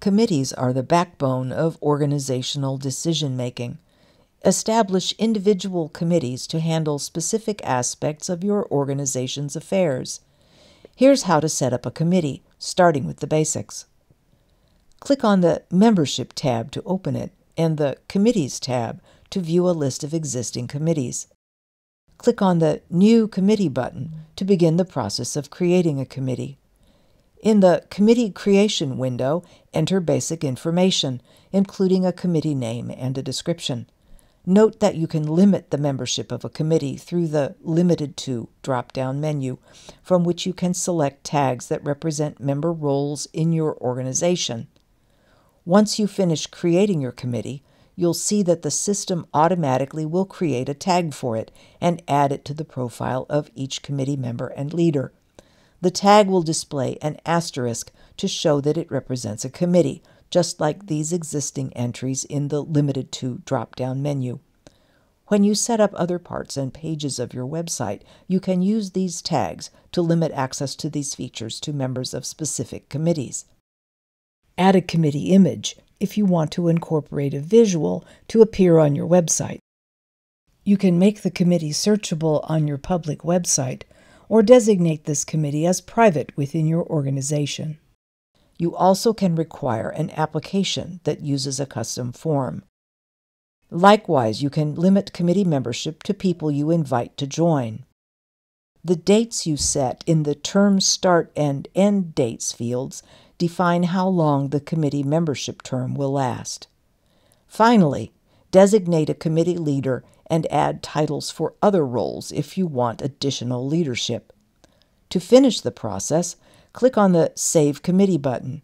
Committees are the backbone of organizational decision making. Establish individual committees to handle specific aspects of your organization's affairs. Here's how to set up a committee, starting with the basics. Click on the Membership tab to open it and the Committees tab to view a list of existing committees. Click on the New Committee button to begin the process of creating a committee. In the Committee Creation window, enter basic information, including a committee name and a description. Note that you can limit the membership of a committee through the Limited To drop-down menu, from which you can select tags that represent member roles in your organization. Once you finish creating your committee, you'll see that the system automatically will create a tag for it and add it to the profile of each committee member and leader. The tag will display an asterisk to show that it represents a committee, just like these existing entries in the Limited to drop down menu. When you set up other parts and pages of your website, you can use these tags to limit access to these features to members of specific committees. Add a committee image if you want to incorporate a visual to appear on your website. You can make the committee searchable on your public website or designate this committee as private within your organization. You also can require an application that uses a custom form. Likewise, you can limit committee membership to people you invite to join. The dates you set in the term start and end dates fields define how long the committee membership term will last. Finally, designate a committee leader, and add titles for other roles if you want additional leadership. To finish the process, click on the Save Committee button.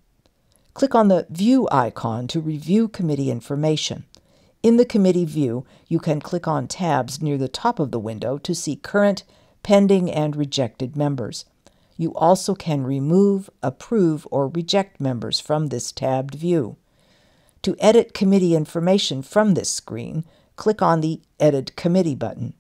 Click on the View icon to review committee information. In the committee view, you can click on tabs near the top of the window to see current, pending, and rejected members. You also can remove, approve, or reject members from this tabbed view. To edit committee information from this screen, click on the Edit Committee button.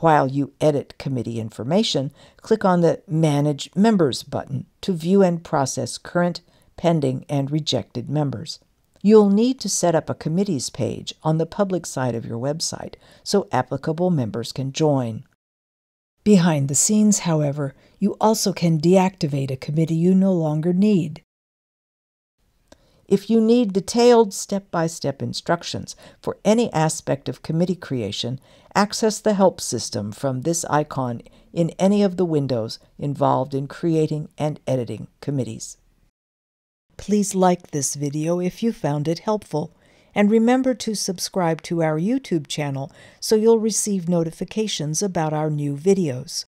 While you edit committee information, click on the Manage Members button to view and process current, pending, and rejected members. You'll need to set up a committees page on the public side of your website so applicable members can join. Behind the scenes, however, you also can deactivate a committee you no longer need. If you need detailed step by step instructions for any aspect of committee creation, access the help system from this icon in any of the windows involved in creating and editing committees. Please like this video if you found it helpful, and remember to subscribe to our YouTube channel so you'll receive notifications about our new videos.